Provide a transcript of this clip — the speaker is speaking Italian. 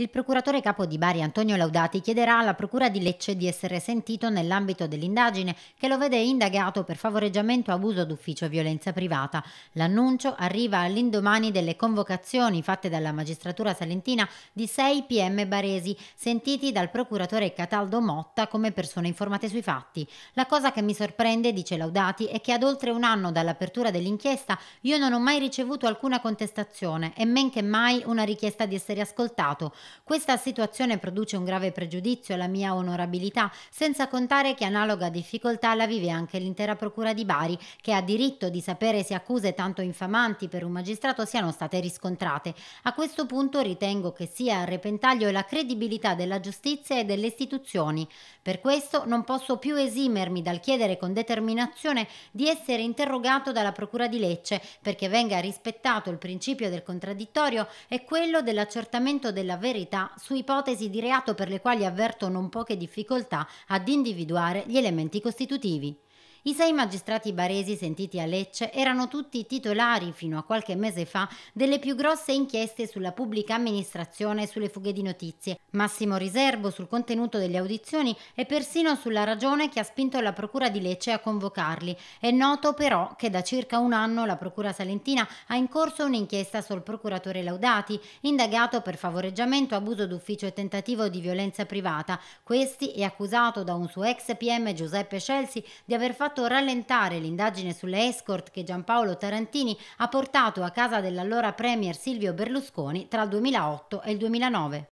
Il procuratore capo di Bari Antonio Laudati chiederà alla Procura di Lecce di essere sentito nell'ambito dell'indagine che lo vede indagato per favoreggiamento, abuso d'ufficio e violenza privata. L'annuncio arriva all'indomani delle convocazioni fatte dalla magistratura salentina di 6 PM baresi, sentiti dal procuratore Cataldo Motta come persone informate sui fatti. La cosa che mi sorprende, dice Laudati, è che ad oltre un anno dall'apertura dell'inchiesta io non ho mai ricevuto alcuna contestazione e men che mai una richiesta di essere ascoltato. Questa situazione produce un grave pregiudizio alla mia onorabilità, senza contare che analoga difficoltà la vive anche l'intera Procura di Bari, che ha diritto di sapere se accuse tanto infamanti per un magistrato siano state riscontrate. A questo punto ritengo che sia a repentaglio la credibilità della giustizia e delle istituzioni. Per questo non posso più esimermi dal chiedere con determinazione di essere interrogato dalla Procura di Lecce perché venga rispettato il principio del contraddittorio e quello dell'accertamento della verità verità su ipotesi di reato per le quali avverto non poche difficoltà ad individuare gli elementi costitutivi. I sei magistrati baresi sentiti a Lecce erano tutti titolari fino a qualche mese fa delle più grosse inchieste sulla pubblica amministrazione e sulle fughe di notizie. Massimo riservo sul contenuto delle audizioni e persino sulla ragione che ha spinto la Procura di Lecce a convocarli. È noto però che da circa un anno la Procura salentina ha in corso un'inchiesta sul procuratore Laudati, indagato per favoreggiamento, abuso d'ufficio e tentativo di violenza privata. Questi è accusato da un suo ex PM Giuseppe Scelsi di aver fatto fatto rallentare l'indagine sulle escort che Giampaolo Tarantini ha portato a casa dell'allora premier Silvio Berlusconi tra il 2008 e il 2009.